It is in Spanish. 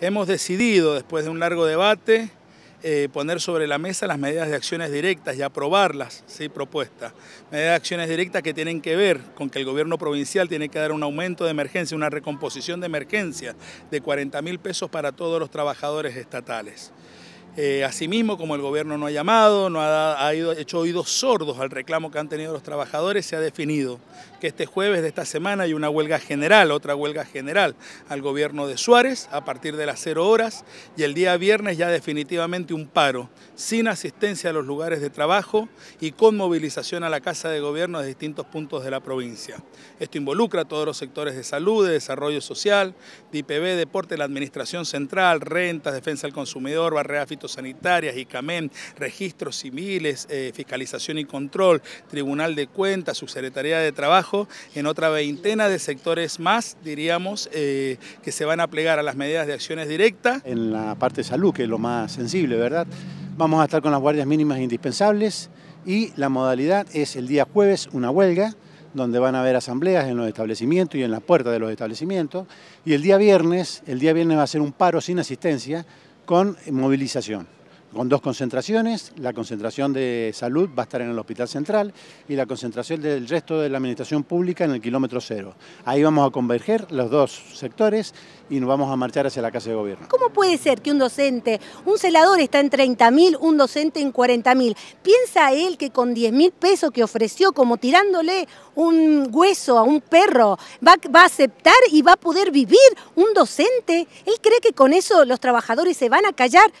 Hemos decidido, después de un largo debate, eh, poner sobre la mesa las medidas de acciones directas y aprobarlas, ¿sí? propuestas. Medidas de acciones directas que tienen que ver con que el gobierno provincial tiene que dar un aumento de emergencia, una recomposición de emergencia de 40 mil pesos para todos los trabajadores estatales. Eh, asimismo, como el gobierno no ha llamado, no ha, hecho oídos sordos al reclamo que han tenido los trabajadores, se ha definido que este jueves de esta semana hay una huelga general, otra huelga general al gobierno de Suárez a partir de las 0 horas y el día viernes ya definitivamente un paro, sin asistencia a los lugares de trabajo y con movilización a la Casa de Gobierno de distintos puntos de la provincia. Esto involucra a todos los sectores de salud, de desarrollo social, de IPB, deporte, la administración central, rentas, defensa del consumidor, barrera y ICAMEN, registros civiles, eh, fiscalización y control, Tribunal de Cuentas, Subsecretaría de Trabajo, en otra veintena de sectores más, diríamos, eh, que se van a plegar a las medidas de acciones directas. En la parte de salud, que es lo más sensible, ¿verdad? Vamos a estar con las guardias mínimas indispensables y la modalidad es el día jueves una huelga donde van a haber asambleas en los establecimientos y en la puerta de los establecimientos. Y el día viernes, el día viernes va a ser un paro sin asistencia, con movilización con dos concentraciones, la concentración de salud va a estar en el Hospital Central y la concentración del resto de la Administración Pública en el kilómetro cero. Ahí vamos a converger los dos sectores y nos vamos a marchar hacia la Casa de Gobierno. ¿Cómo puede ser que un docente, un celador está en 30.000, un docente en 40.000? ¿Piensa él que con 10.000 pesos que ofreció, como tirándole un hueso a un perro, va, a aceptar y va a poder vivir un docente? ¿Él cree que con eso los trabajadores se van a callar?